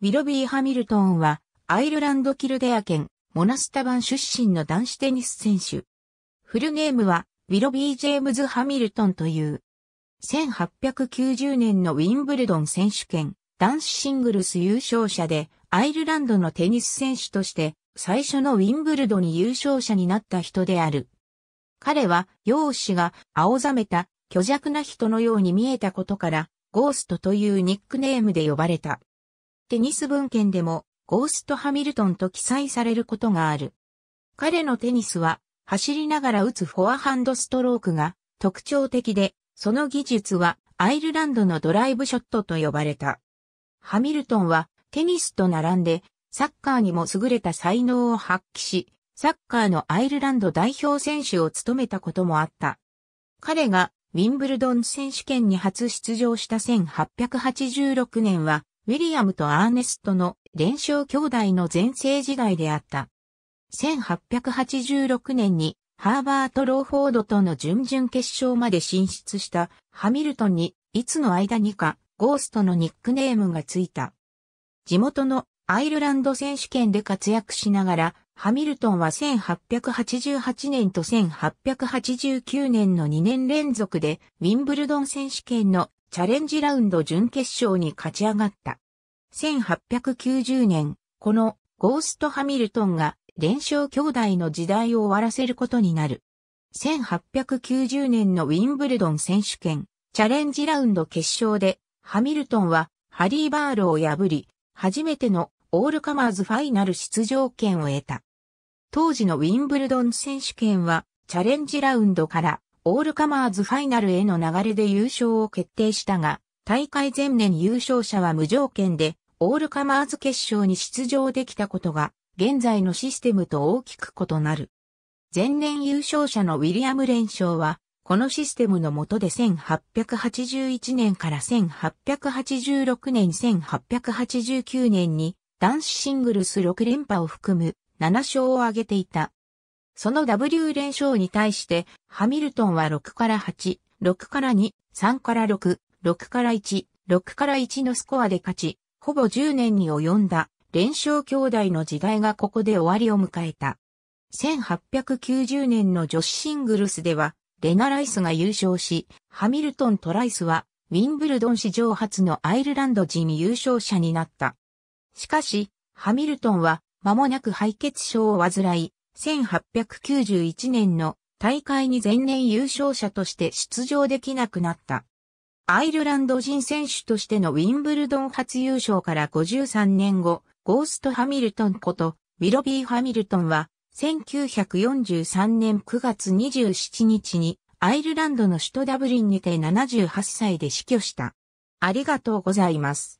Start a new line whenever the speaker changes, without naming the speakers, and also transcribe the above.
ウィロビー・ハミルトンは、アイルランド・キルデア県、モナスタバン出身の男子テニス選手。フルネームは、ウィロビー・ジェームズ・ハミルトンという。1890年のウィンブルドン選手権、男子シングルス優勝者で、アイルランドのテニス選手として、最初のウィンブルドンに優勝者になった人である。彼は、容姿が青ざめた、虚弱な人のように見えたことから、ゴーストというニックネームで呼ばれた。テニス文献でもゴースト・ハミルトンと記載されることがある。彼のテニスは走りながら打つフォアハンドストロークが特徴的で、その技術はアイルランドのドライブショットと呼ばれた。ハミルトンはテニスと並んでサッカーにも優れた才能を発揮し、サッカーのアイルランド代表選手を務めたこともあった。彼がウィンブルドン選手権に初出場した1886年はウィリアムとアーネストの連勝兄弟の前世時代であった。1886年にハーバート・ローフォードとの準々決勝まで進出したハミルトンにいつの間にかゴーストのニックネームがついた。地元のアイルランド選手権で活躍しながら、ハミルトンは1888年と1889年の2年連続でウィンブルドン選手権のチャレンジラウンド準決勝に勝ち上がった。1890年、このゴースト・ハミルトンが連勝兄弟の時代を終わらせることになる。1890年のウィンブルドン選手権、チャレンジラウンド決勝で、ハミルトンはハリー・バールを破り、初めてのオールカマーズファイナル出場権を得た。当時のウィンブルドン選手権は、チャレンジラウンドからオールカマーズファイナルへの流れで優勝を決定したが、大会前年優勝者は無条件で、オールカマーズ決勝に出場できたことが、現在のシステムと大きく異なる。前年優勝者のウィリアム連勝は、このシステムの下で1881年から1886年1889年に男子シングルス6連覇を含む7勝を挙げていたその W 連勝に対して、ハミルトンは6から8、6から2、3から6、6から1、6から1のスコアで勝ち、ほぼ10年に及んだ連勝兄弟の時代がここで終わりを迎えた。1890年の女子シングルスでは、レナ・ライスが優勝し、ハミルトントライスは、ウィンブルドン史上初のアイルランド人優勝者になった。しかし、ハミルトンは、間もなく敗血症を患い、1891年の大会に前年優勝者として出場できなくなった。アイルランド人選手としてのウィンブルドン初優勝から53年後、ゴースト・ハミルトンことウィロビー・ハミルトンは1943年9月27日にアイルランドの首都ダブリンにて78歳で死去した。ありがとうございます。